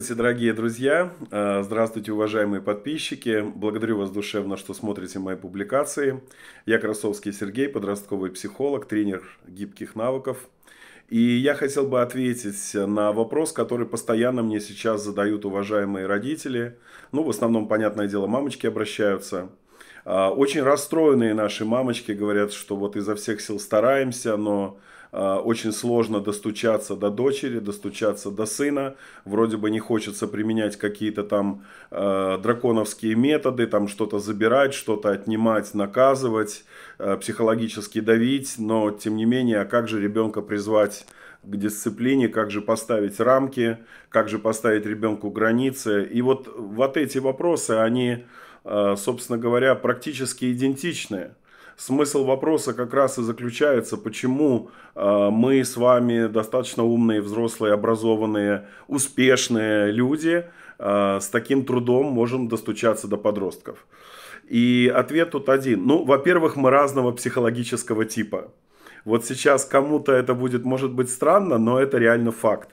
Здравствуйте, дорогие друзья! Э, здравствуйте, уважаемые подписчики! Благодарю вас душевно, что смотрите мои публикации. Я Красовский Сергей, подростковый психолог, тренер гибких навыков. И я хотел бы ответить на вопрос, который постоянно мне сейчас задают уважаемые родители. Ну, в основном, понятное дело, мамочки обращаются. Э, очень расстроенные наши мамочки говорят, что вот изо всех сил стараемся, но Э, очень сложно достучаться до дочери, достучаться до сына, вроде бы не хочется применять какие-то там э, драконовские методы, там что-то забирать, что-то отнимать, наказывать, э, психологически давить, но тем не менее, а как же ребенка призвать к дисциплине, как же поставить рамки, как же поставить ребенку границы. И вот, вот эти вопросы, они, э, собственно говоря, практически идентичны смысл вопроса как раз и заключается, почему э, мы с вами достаточно умные, взрослые, образованные, успешные люди э, с таким трудом можем достучаться до подростков. И ответ тут один. Ну, во-первых, мы разного психологического типа. Вот сейчас кому-то это будет, может быть, странно, но это реально факт.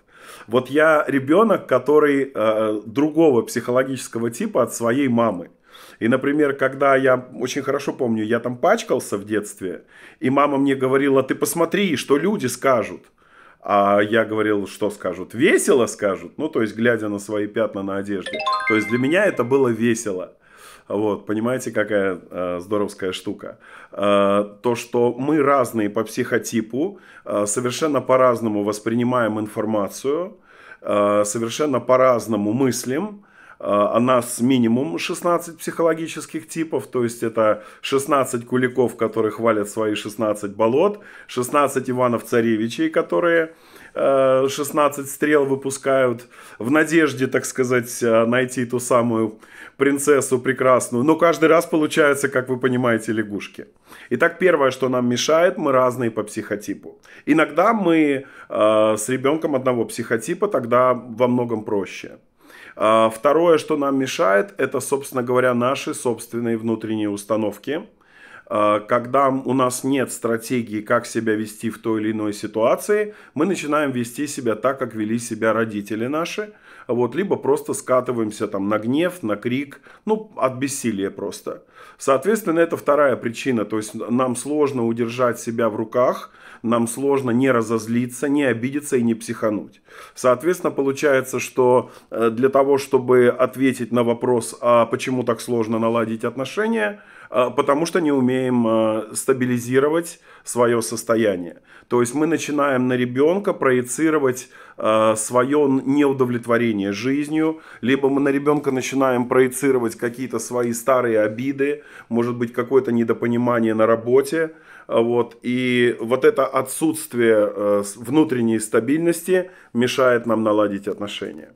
Вот я ребенок, который э, другого психологического типа от своей мамы. И, например, когда я очень хорошо помню, я там пачкался в детстве, и мама мне говорила, ты посмотри, что люди скажут. А я говорил, что скажут? Весело скажут. Ну, то есть, глядя на свои пятна на одежде. То есть, для меня это было весело. Вот, понимаете, какая э, здоровская штука. Э, то, что мы разные по психотипу, э, совершенно по-разному воспринимаем информацию, э, совершенно по-разному мыслим, а, она с минимум 16 психологических типов, то есть это 16 куликов, которые хвалят свои 16 болот, 16 Иванов-Царевичей, которые 16 э, стрел выпускают в надежде, так сказать, э, найти ту самую принцессу прекрасную. Но каждый раз получается, как вы понимаете, лягушки. Итак, первое, что нам мешает, мы разные по психотипу. Иногда мы э, с ребенком одного психотипа, тогда во многом проще. А, второе, что нам мешает, это, собственно говоря, наши собственные внутренние установки Э, когда у нас нет стратегии, как себя вести в той или иной ситуации, мы начинаем вести себя так, как вели себя родители наши, вот, либо просто скатываемся там на гнев, на крик, ну, от бессилия просто. Соответственно, это вторая причина, то есть нам сложно удержать себя в руках, нам сложно не разозлиться, не обидеться и не психануть. Соответственно, получается, что э, для того, чтобы ответить на вопрос, а почему так сложно наладить отношения, э, потому что не умеем умеем э, стабилизировать свое состояние. То есть мы начинаем на ребенка проецировать э, свое неудовлетворение жизнью, либо мы на ребенка начинаем проецировать какие-то свои старые обиды, может быть какое-то недопонимание на работе. Э, вот. И вот это отсутствие внутренней стабильности мешает нам наладить отношения.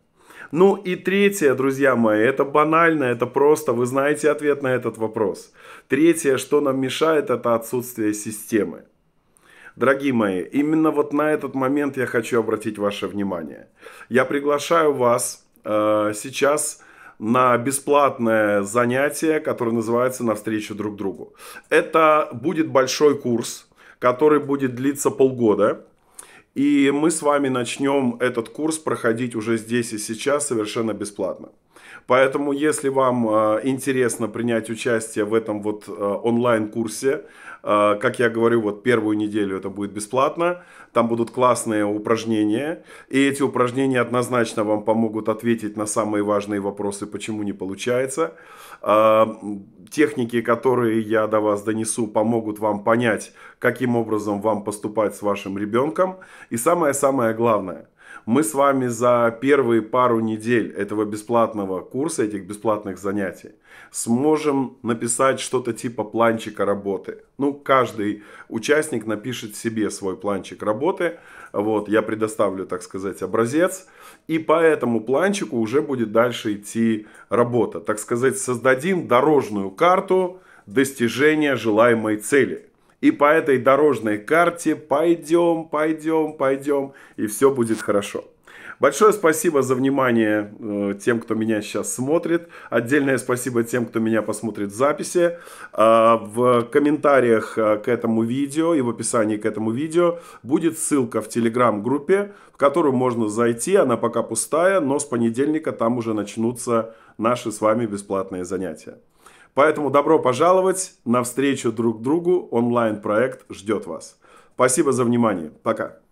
Ну и третье, друзья мои, это банально, это просто, вы знаете ответ на этот вопрос. Третье, что нам мешает, это отсутствие системы. Дорогие мои, именно вот на этот момент я хочу обратить ваше внимание. Я приглашаю вас э, сейчас на бесплатное занятие, которое называется «Навстречу друг другу». Это будет большой курс, который будет длиться полгода. И мы с вами начнем этот курс проходить уже здесь и сейчас совершенно бесплатно. Поэтому, если вам э, интересно принять участие в этом вот э, онлайн-курсе, э, как я говорю, вот первую неделю это будет бесплатно, там будут классные упражнения, и эти упражнения однозначно вам помогут ответить на самые важные вопросы, почему не получается. Техники, которые я до вас донесу, помогут вам понять, каким образом вам поступать с вашим ребенком. И самое-самое главное, мы с вами за первые пару недель этого бесплатного курса, этих бесплатных занятий, сможем написать что-то типа планчика работы. Ну, каждый участник напишет себе свой планчик работы. Вот, я предоставлю, так сказать, образец. И по этому планчику уже будет дальше идти работа. Так сказать, создадим дорожную карту достижения желаемой цели. И по этой дорожной карте пойдем, пойдем, пойдем, и все будет хорошо. Большое спасибо за внимание э, тем, кто меня сейчас смотрит. Отдельное спасибо тем, кто меня посмотрит в записи. А, в комментариях э, к этому видео и в описании к этому видео будет ссылка в телеграм-группе, в которую можно зайти. Она пока пустая, но с понедельника там уже начнутся наши с вами бесплатные занятия. Поэтому добро пожаловать на встречу друг другу. Онлайн-проект ждет вас. Спасибо за внимание. Пока.